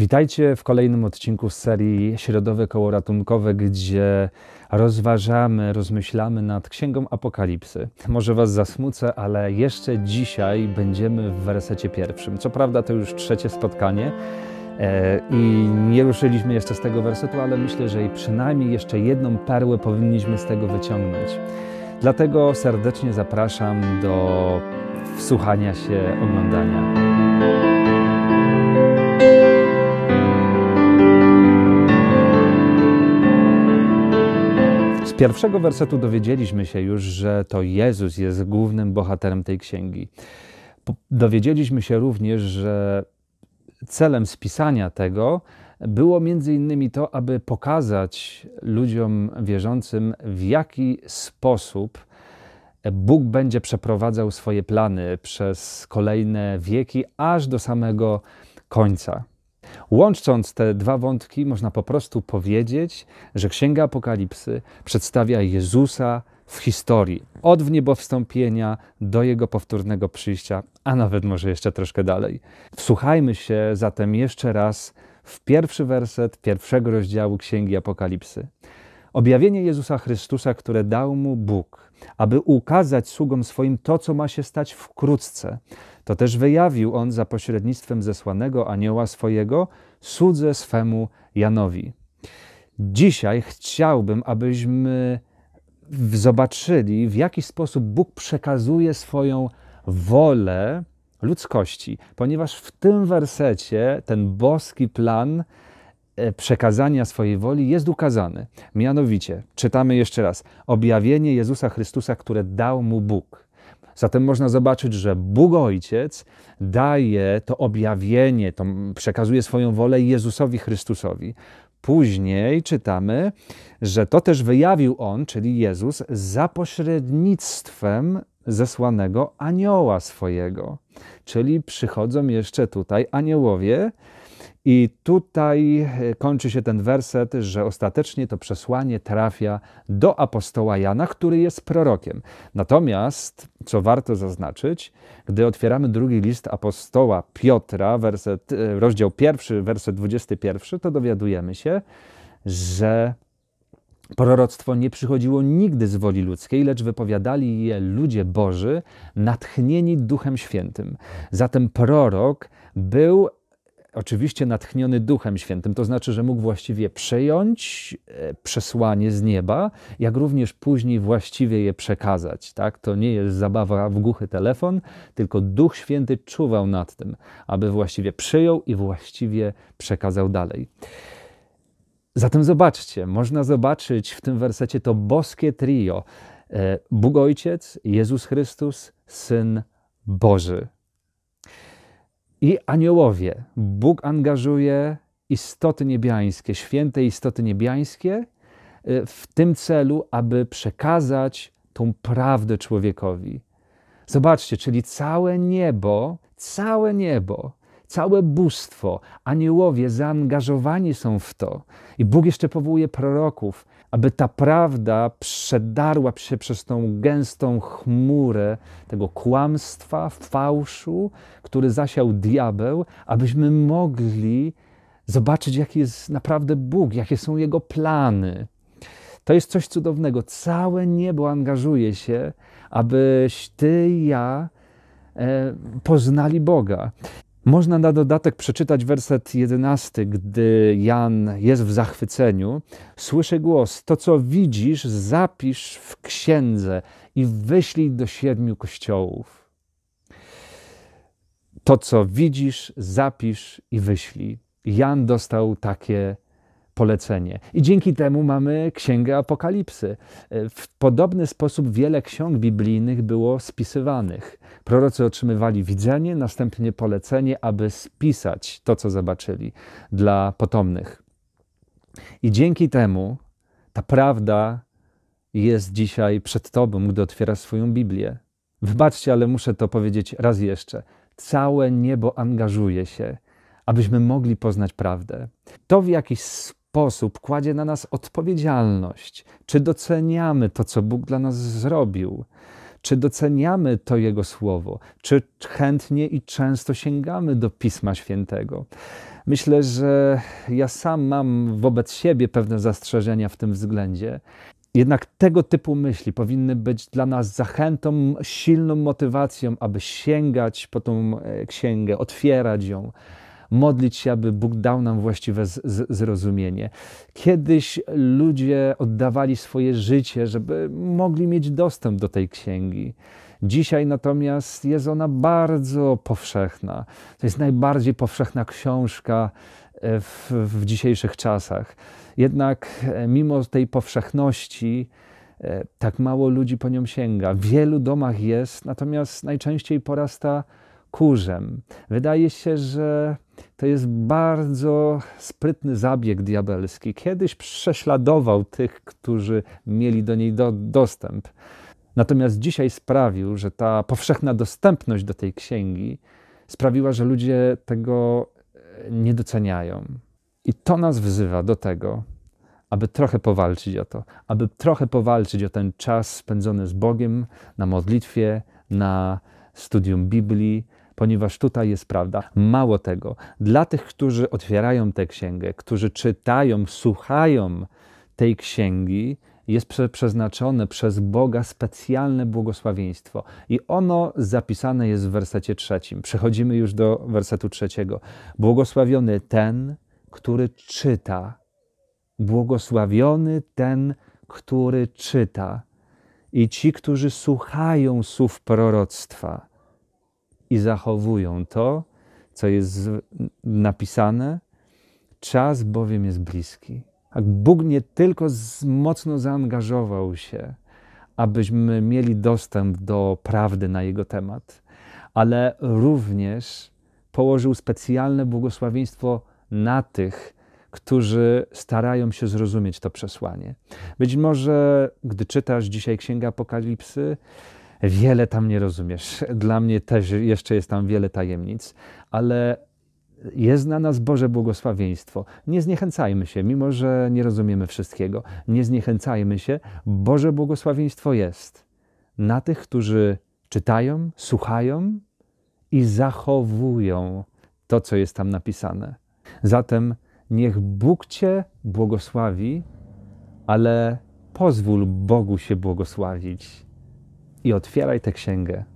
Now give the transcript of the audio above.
Witajcie w kolejnym odcinku z serii Środowe Koło Ratunkowe, gdzie rozważamy, rozmyślamy nad Księgą Apokalipsy. Może Was zasmucę, ale jeszcze dzisiaj będziemy w wersecie pierwszym. Co prawda to już trzecie spotkanie e, i nie ruszyliśmy jeszcze z tego wersetu, ale myślę, że przynajmniej jeszcze jedną perłę powinniśmy z tego wyciągnąć. Dlatego serdecznie zapraszam do wsłuchania się, oglądania. pierwszego wersetu dowiedzieliśmy się już, że to Jezus jest głównym bohaterem tej księgi. Dowiedzieliśmy się również, że celem spisania tego było między innymi to, aby pokazać ludziom wierzącym, w jaki sposób Bóg będzie przeprowadzał swoje plany przez kolejne wieki, aż do samego końca. Łącząc te dwa wątki, można po prostu powiedzieć, że Księga Apokalipsy przedstawia Jezusa w historii, od wniebowstąpienia do jego powtórnego przyjścia, a nawet może jeszcze troszkę dalej. Wsłuchajmy się zatem jeszcze raz w pierwszy werset pierwszego rozdziału Księgi Apokalipsy. Objawienie Jezusa Chrystusa, które dał mu Bóg, aby ukazać sługom swoim to, co ma się stać wkrótce, to też wyjawił on za pośrednictwem zesłanego anioła swojego cudze swemu Janowi. Dzisiaj chciałbym, abyśmy zobaczyli, w jaki sposób Bóg przekazuje swoją wolę ludzkości, ponieważ w tym wersecie ten boski plan e, przekazania swojej woli jest ukazany. Mianowicie, czytamy jeszcze raz, objawienie Jezusa Chrystusa, które dał mu Bóg. Zatem można zobaczyć, że Bóg Ojciec daje to objawienie, to przekazuje swoją wolę Jezusowi Chrystusowi. Później czytamy, że to też wyjawił On, czyli Jezus, za pośrednictwem zesłanego anioła swojego. Czyli przychodzą jeszcze tutaj aniołowie, i tutaj e, kończy się ten werset, że ostatecznie to przesłanie trafia do apostoła Jana, który jest prorokiem. Natomiast co warto zaznaczyć, gdy otwieramy drugi list apostoła Piotra, werset, e, rozdział pierwszy, werset 21, to dowiadujemy się, że proroctwo nie przychodziło nigdy z woli ludzkiej, lecz wypowiadali je ludzie Boży, natchnieni Duchem Świętym. Zatem prorok był oczywiście natchniony Duchem Świętym, to znaczy, że mógł właściwie przejąć e, przesłanie z nieba, jak również później właściwie je przekazać. Tak? To nie jest zabawa w głuchy telefon, tylko Duch Święty czuwał nad tym, aby właściwie przyjął i właściwie przekazał dalej. Zatem zobaczcie, można zobaczyć w tym wersecie to boskie trio. E, Bóg Ojciec, Jezus Chrystus, Syn Boży i aniołowie. Bóg angażuje istoty niebiańskie, święte istoty niebiańskie e, w tym celu, aby przekazać tą prawdę człowiekowi. Zobaczcie, czyli całe niebo, całe niebo, całe bóstwo, aniołowie zaangażowani są w to. I Bóg jeszcze powołuje proroków, aby ta prawda przedarła się przez tą gęstą chmurę tego kłamstwa, fałszu, który zasiał diabeł, abyśmy mogli zobaczyć, jaki jest naprawdę Bóg, jakie są Jego plany. To jest coś cudownego. Całe niebo angażuje się, abyś ty i ja e, poznali Boga. Można na dodatek przeczytać werset jedenasty, gdy Jan jest w zachwyceniu. Słyszy głos: To, co widzisz, zapisz w księdze i wyślij do siedmiu kościołów. To, co widzisz, zapisz i wyślij. Jan dostał takie polecenie. I dzięki temu mamy Księgę Apokalipsy. E, w podobny sposób wiele ksiąg biblijnych było spisywanych. Prorocy otrzymywali widzenie, następnie polecenie, aby spisać to, co zobaczyli dla potomnych. I dzięki temu ta prawda jest dzisiaj przed Tobą, gdy otwierasz swoją Biblię. Wybaczcie, ale muszę to powiedzieć raz jeszcze. Całe niebo angażuje się, abyśmy mogli poznać prawdę. To w jakiś sposób sposób kładzie na nas odpowiedzialność, czy doceniamy to, co Bóg dla nas zrobił, czy doceniamy to Jego słowo, czy chętnie i często sięgamy do Pisma Świętego. Myślę, że ja sam mam wobec siebie pewne zastrzeżenia w tym względzie. Jednak tego typu myśli powinny być dla nas zachętą, silną motywacją, aby sięgać po tą e, księgę, otwierać ją, modlić się, aby Bóg dał nam właściwe zrozumienie. Kiedyś ludzie oddawali swoje życie, żeby mogli mieć dostęp do tej księgi. Dzisiaj natomiast jest ona bardzo powszechna. To jest najbardziej powszechna książka e, w, w dzisiejszych czasach. Jednak e, mimo tej powszechności, e, tak mało ludzi po nią sięga. W wielu domach jest, natomiast najczęściej porasta kurzem. Wydaje się, że to jest bardzo sprytny zabieg diabelski. Kiedyś prześladował tych, którzy mieli do niej do, dostęp. Natomiast dzisiaj sprawił, że ta powszechna dostępność do tej księgi sprawiła, że ludzie tego e, nie doceniają. I to nas wzywa do tego, aby trochę powalczyć o to, aby trochę powalczyć o ten czas spędzony z Bogiem na modlitwie, na studium Biblii, ponieważ tutaj jest prawda. Mało tego, dla tych, którzy otwierają tę księgę, którzy czytają, słuchają tej księgi, jest przeznaczone przez Boga specjalne błogosławieństwo. I ono zapisane jest w wersecie trzecim. Przechodzimy już do wersetu trzeciego. Błogosławiony ten, który czyta. Błogosławiony ten, który czyta. I ci, którzy słuchają słów proroctwa i zachowują to, co jest napisane. Czas bowiem jest bliski. Bóg nie tylko mocno zaangażował się, abyśmy mieli dostęp do prawdy na Jego temat, ale również położył specjalne błogosławieństwo na tych, którzy starają się zrozumieć to przesłanie. Być może, gdy czytasz dzisiaj Księgę Apokalipsy, wiele tam nie rozumiesz. Dla mnie też jeszcze jest tam wiele tajemnic, ale jest na nas Boże błogosławieństwo. Nie zniechęcajmy się, mimo że nie rozumiemy wszystkiego. Nie zniechęcajmy się. Boże błogosławieństwo jest na tych, którzy czytają, słuchają i zachowują to, co jest tam napisane. Zatem niech Bóg Cię błogosławi, ale pozwól Bogu się błogosławić i otwieraj tę księgę